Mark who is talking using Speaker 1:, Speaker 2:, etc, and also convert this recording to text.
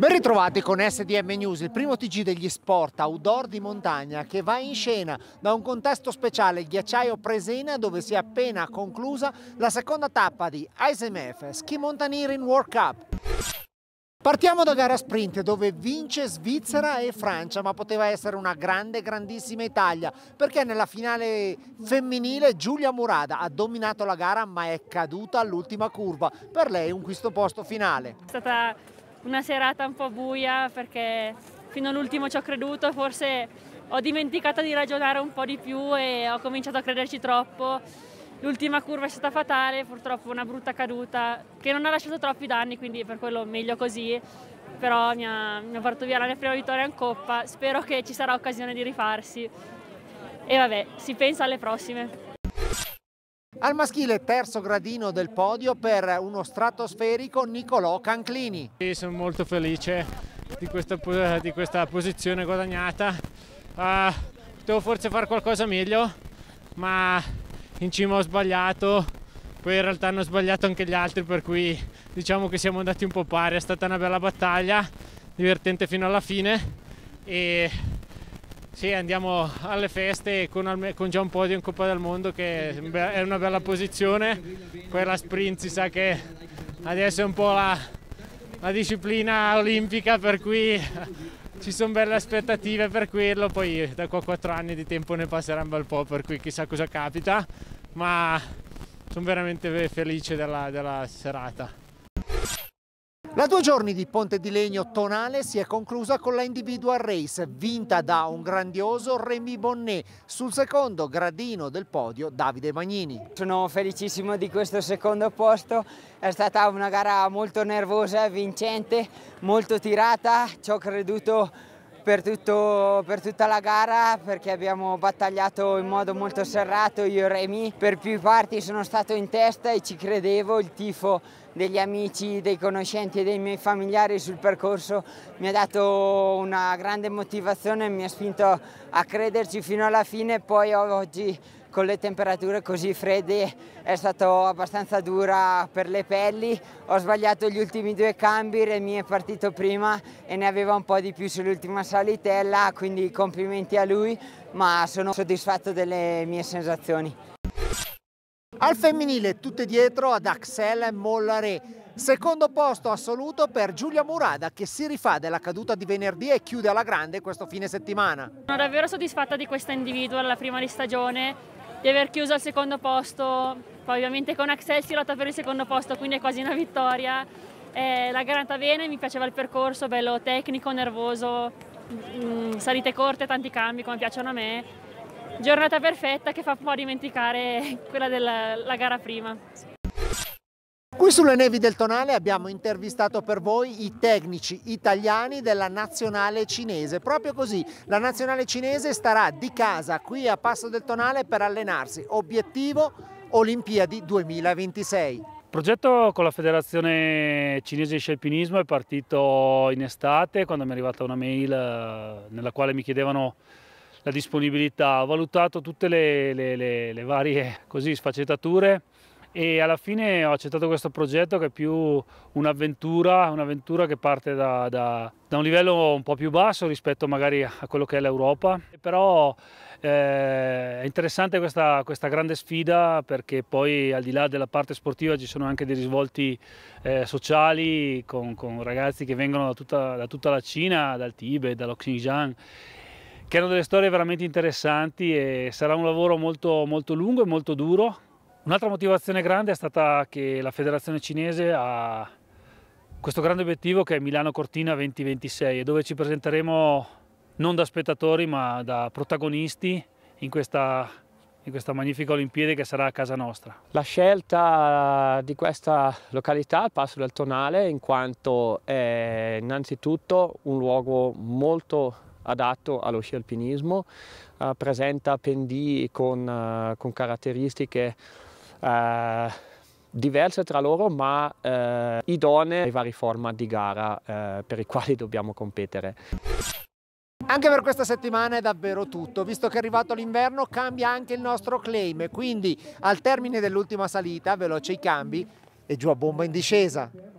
Speaker 1: Ben ritrovati con SDM News, il primo TG degli sport outdoor di montagna che va in scena da un contesto speciale ghiacciaio Presena dove si è appena conclusa la seconda tappa di ISMF Ski Mountaineering World Cup. Partiamo da gara sprint dove vince Svizzera e Francia, ma poteva essere una grande, grandissima Italia, perché nella finale femminile Giulia Murada ha dominato la gara ma è caduta all'ultima curva, per lei un questo posto finale.
Speaker 2: È stata una serata un po' buia perché fino all'ultimo ci ho creduto, forse ho dimenticato di ragionare un po' di più e ho cominciato a crederci troppo. L'ultima curva è stata fatale, purtroppo una brutta caduta che non ha lasciato troppi danni, quindi per quello meglio così, però mi ha, mi ha portato via la mia prima vittoria in coppa, spero che ci sarà occasione di rifarsi e vabbè, si pensa alle prossime.
Speaker 1: Al maschile terzo gradino del podio per uno stratosferico Nicolò
Speaker 3: Canclini. Sono molto felice di questa, di questa posizione guadagnata. Uh, ah, potevo forse fare qualcosa meglio, ma in cima ho sbagliato, poi in realtà hanno sbagliato anche gli altri, per cui diciamo che siamo andati un po' pari. È stata una bella battaglia, divertente fino alla fine e sì, andiamo alle feste con, con già un podio in Coppa del Mondo che è una bella posizione, poi la sprint si sa che adesso è un po' la, la disciplina olimpica per cui ci sono belle aspettative per quello, poi da qua a 4 anni di tempo ne passerà un bel po' per cui chissà cosa capita, ma sono veramente felice della, della serata.
Speaker 1: La due giorni di Ponte di Legno Tonale si è conclusa con la Individual Race, vinta
Speaker 4: da un grandioso Remy Bonnet, sul secondo gradino del podio Davide Magnini. Sono felicissimo di questo secondo posto, è stata una gara molto nervosa, vincente, molto tirata, ci ho creduto per, tutto, per, tutta la gara perché abbiamo battagliato in modo molto serrato io e Remy. Per più parti sono stato in testa e ci credevo, il tifo degli amici, dei conoscenti e dei miei familiari sul percorso mi ha dato una grande motivazione, mi ha spinto a crederci fino alla fine poi oggi con le temperature così fredde è stato abbastanza dura per le pelli, ho sbagliato gli ultimi due cambi, Remy è partito prima e ne aveva un po' di più sull'ultima salitella, quindi complimenti a lui, ma sono soddisfatto delle mie sensazioni. Al femminile tutte dietro ad Axel Mollare. Secondo posto
Speaker 1: assoluto per Giulia Murada che si rifà della caduta di venerdì e chiude alla grande questo fine settimana.
Speaker 2: Sono davvero soddisfatta di questa individua alla prima di stagione di aver chiuso al secondo posto, poi ovviamente con Axel si lotta per il secondo posto, quindi è quasi una vittoria. Eh, la gara è bene, mi piaceva il percorso, bello tecnico, nervoso, mh, mm, salite corte, tanti cambi come piacciono a me. Giornata perfetta che fa un po' dimenticare quella della gara prima.
Speaker 1: Qui sulle nevi del Tonale abbiamo intervistato per voi i tecnici italiani della nazionale cinese. Proprio così, la nazionale cinese starà di casa qui a Passo del Tonale per allenarsi. Obiettivo Olimpiadi 2026. Il
Speaker 5: progetto con la Federazione Cinese di Scialpinismo è partito in estate quando mi è arrivata una mail eh, nella quale mi chiedevano la disponibilità. Ho valutato tutte le, le, le, le varie così, sfaccettature e alla fine ho accettato questo progetto che è più un'avventura, un'avventura che parte da, da, da, un livello un po' più basso rispetto magari a quello che è l'Europa, però eh, è interessante questa, questa, grande sfida perché poi al di là della parte sportiva ci sono anche dei risvolti eh, sociali con, con, ragazzi che vengono da tutta, da tutta la Cina, dal Tibet, dallo Xinjiang che hanno delle storie veramente interessanti e sarà un lavoro molto, molto lungo e molto duro Un'altra motivazione grande è stata che la federazione cinese ha questo grande obiettivo che è Milano Cortina 2026 e dove ci presenteremo non da spettatori ma da protagonisti in questa in questa magnifica Olimpiade che sarà a casa nostra.
Speaker 3: La scelta di questa località, il Passo del Tonale, in quanto è innanzitutto un luogo molto adatto allo sci alpinismo, eh, presenta pendii con, eh, con caratteristiche eh, diverse tra loro ma eh, idonee ai vari format di gara eh, per i quali dobbiamo competere.
Speaker 1: Anche per questa settimana è davvero tutto, visto che è arrivato l'inverno cambia anche il nostro claim, quindi al termine dell'ultima salita veloce i cambi e giù a bomba in discesa.